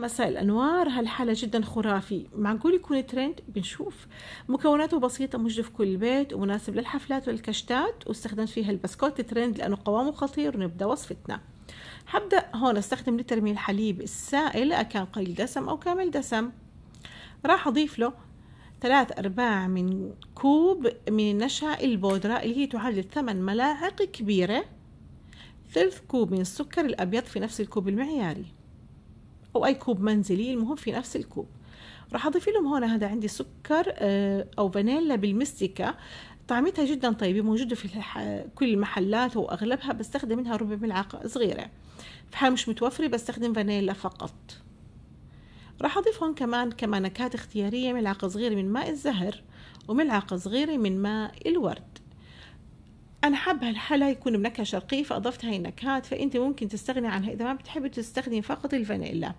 مساء الأنوار هالحالة جدا خرافي معقول يكون ترند بنشوف مكوناته بسيطة مجدف في كل بيت ومناسب للحفلات والكشتات واستخدمت فيها البسكوت ترند لأنه قوامه خطير ونبدأ وصفتنا هبدأ هون استخدم لترمي الحليب السائل اكان قليل دسم أو كامل دسم راح أضيف له ثلاث أرباع من كوب من النشا البودرة اللي هي تعادل ثمن ملاعق كبيرة ثلث كوب من السكر الأبيض في نفس الكوب المعياري أو أي كوب منزلي المهم في نفس الكوب راح أضيف لهم هون هذا عندي سكر آه، أو فانيلا بالمستكة طعمتها جدا طيبة موجودة في كل المحلات وأغلبها بستخدم منها ربع ملعقة صغيرة في حال مش متوفرة بستخدم فانيلا فقط راح أضيف هون كمان نكهات اختيارية ملعقة صغيرة من ماء الزهر وملعقة صغيرة من ماء الورد انا حابه الحلا يكون بنكهه شرقيه فاضفت هاي النكهات فانت ممكن تستغني عنها اذا ما بتحبي تستخدمي فقط الفانيلا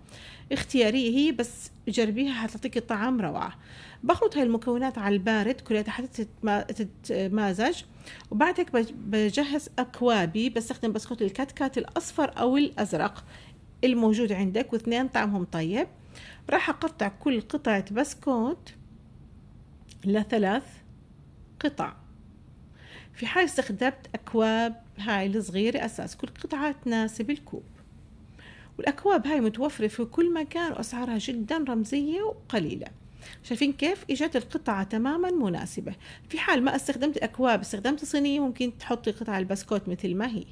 اختياريه هي بس جربيها حتعطيكي طعم روعه بخلط هاي المكونات على البارد كلها حتى تتمازج وبعد هيك بجهز اكوابي بستخدم بسكوت الكات كات الاصفر او الازرق الموجود عندك واثنين طعمهم طيب راح اقطع كل قطعه بسكوت لثلاث قطع في حال استخدمت أكواب هاي الصغيرة أساس كل قطعة تناسب الكوب والأكواب هاي متوفرة في كل مكان وأسعارها جدا رمزية وقليلة شايفين كيف اجت القطعة تماما مناسبة في حال ما استخدمت أكواب استخدمت صينية ممكن تحطي قطع البسكوت مثل ما هي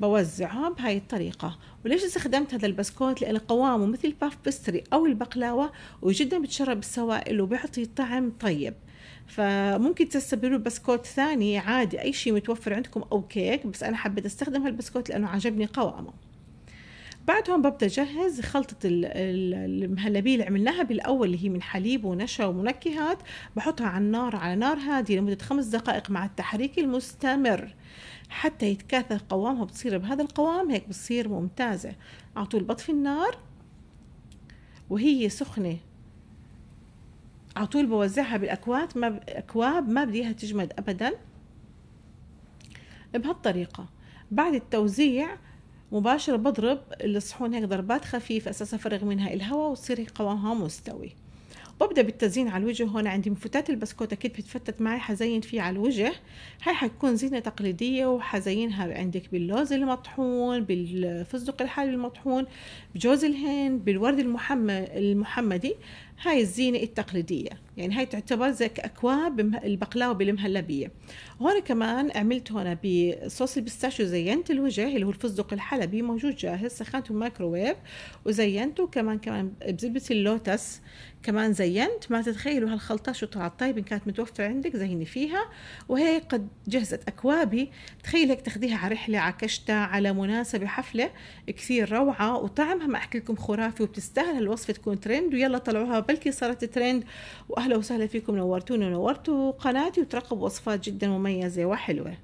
بوزعه بهاي الطريقة وليش استخدمت هذا البسكوت لأن قوامه مثل الباف بستري أو البقلاوة وجدا بتشرب السوائل وبيعطي طعم طيب فممكن تستبدلوا بسكوت ثاني عادي أي شيء متوفر عندكم أو كيك بس أنا حبيت أستخدم هالبسكوت لأنه عجبني قوامه بعدهم ببدا اجهز خلطه المهلبيه اللي عملناها بالاول اللي هي من حليب ونشا ومنكهات بحطها على النار على نار هاديه لمده خمس دقائق مع التحريك المستمر حتى يتكاثف قوامها بتصير بهذا القوام هيك بتصير ممتازه على طول بطفي النار وهي سخنه على طول بوزعها بالاكواب ما اكواب ما بديها تجمد ابدا بهالطريقه بعد التوزيع مباشرة بضرب الصحون هيك ضربات خفيفة أساسا أفرغ منها الهواء وتصير قوامها مستوي وببدأ بالتزيين على الوجه هون عندي مفتات البسكوت أكيد بتفتت معي حزين فيه على الوجه هاي حتكون زينة تقليدية وحزينها عندك باللوز المطحون بالفستق الحالي المطحون بجوز الهند بالورد المحمى المحمدي هاي الزينة التقليدية يعني هاي تعتبر زي أكواب البقلاوة بالمهلبية هون كمان عملت هنا بصوص البستاشيو زينت الوجه اللي هو الفستق الحلبي موجود جاهز سخنته الميكروويف وزينته كمان كمان بزبدة اللوتس كمان زينت ما تتخيلوا هالخلطة شو طلعت طيب إن كانت متوفرة عندك زيني فيها وهي قد جهزت أكوابي تخيل هيك تاخديها على رحلة على كشتة على مناسبة حفلة كثير روعة وطعمها ما أحكي لكم خرافي وبتستاهل هالوصفة تكون ترند ويلا طلعوها بلكي صارت ترند واهلا وسهلا فيكم نورتونا ونورتوا قناتي وترقبوا وصفات جدا مميزه وحلوه